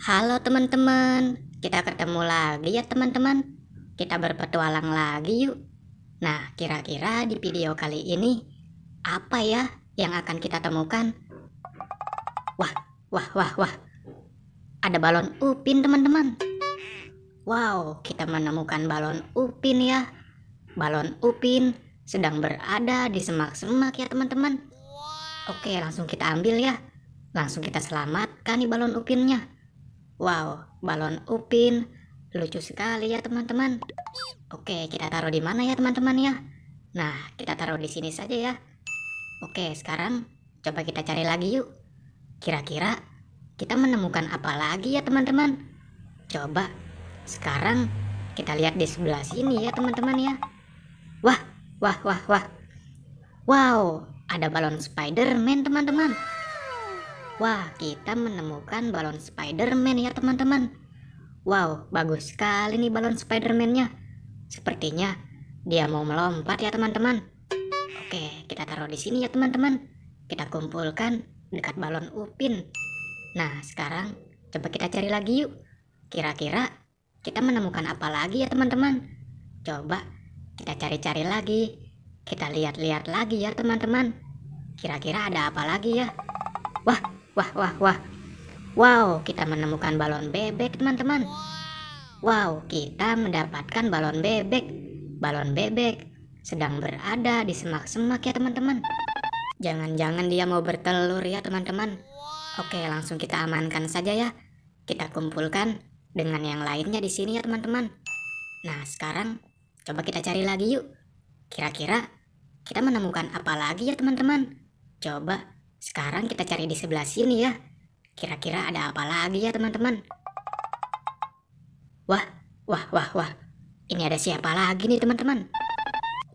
Halo teman-teman, kita ketemu lagi ya teman-teman. Kita berpetualang lagi yuk. Nah, kira-kira di video kali ini apa ya yang akan kita temukan? Wah, wah, wah, wah. Ada balon Upin, teman-teman. Wow, kita menemukan balon Upin ya. Balon Upin sedang berada di semak-semak ya, teman-teman. Oke, langsung kita ambil ya. Langsung kita selamatkan nih balon Upinnya. Wow, balon Upin. Lucu sekali ya teman-teman. Oke, kita taruh di mana ya teman-teman ya? Nah, kita taruh di sini saja ya. Oke, sekarang coba kita cari lagi yuk. Kira-kira kita menemukan apa lagi ya teman-teman? Coba sekarang kita lihat di sebelah sini ya teman-teman ya. Wah, wah, wah, wah. Wow, ada balon Spider-Man teman-teman. Wah, kita menemukan balon Spider-Man ya teman-teman. Wow, bagus sekali nih balon Spider-Man-nya. Sepertinya dia mau melompat ya teman-teman. Oke, kita taruh di sini ya teman-teman. Kita kumpulkan dekat balon Upin. Nah, sekarang coba kita cari lagi yuk. Kira-kira kita menemukan apa lagi ya teman-teman? Coba kita cari-cari lagi. Kita lihat-lihat lagi ya teman-teman. Kira-kira ada apa lagi ya? Wah, Wah, wah, wah. Wow, kita menemukan balon bebek, teman-teman. Wow, kita mendapatkan balon bebek. Balon bebek sedang berada di semak-semak ya, teman-teman. Jangan-jangan dia mau bertelur ya, teman-teman. Oke, langsung kita amankan saja ya. Kita kumpulkan dengan yang lainnya di sini ya, teman-teman. Nah, sekarang coba kita cari lagi yuk. Kira-kira kita menemukan apa lagi ya, teman-teman? Coba sekarang kita cari di sebelah sini ya. Kira-kira ada apa lagi ya teman-teman? Wah, wah, wah, wah. Ini ada siapa lagi nih teman-teman?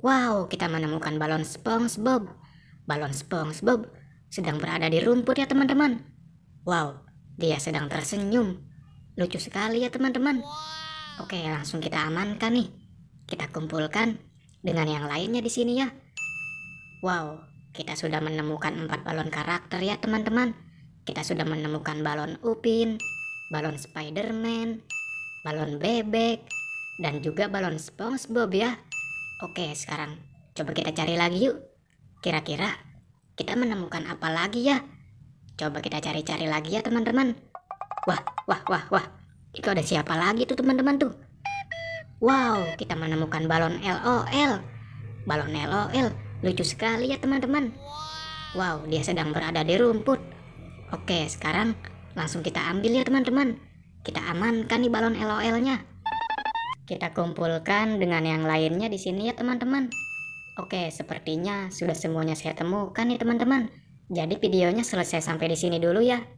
Wow, kita menemukan balon SpongeBob. Balon SpongeBob sedang berada di rumput ya teman-teman. Wow, dia sedang tersenyum. Lucu sekali ya teman-teman. Oke, langsung kita amankan nih. Kita kumpulkan dengan yang lainnya di sini ya. Wow, kita sudah menemukan empat balon karakter ya teman-teman. Kita sudah menemukan balon Upin, balon Spiderman, balon bebek, dan juga balon SpongeBob ya. Oke, sekarang coba kita cari lagi yuk. Kira-kira kita menemukan apa lagi ya? Coba kita cari-cari lagi ya teman-teman. Wah, wah, wah, wah. Itu ada siapa lagi tuh teman-teman tuh? Wow, kita menemukan balon LOL. Balon LOL Lucu sekali ya teman-teman. Wow, dia sedang berada di rumput. Oke, sekarang langsung kita ambil ya teman-teman. Kita amankan nih balon LOL-nya. Kita kumpulkan dengan yang lainnya di sini ya teman-teman. Oke, sepertinya sudah semuanya saya temukan nih teman-teman. Jadi videonya selesai sampai di sini dulu ya.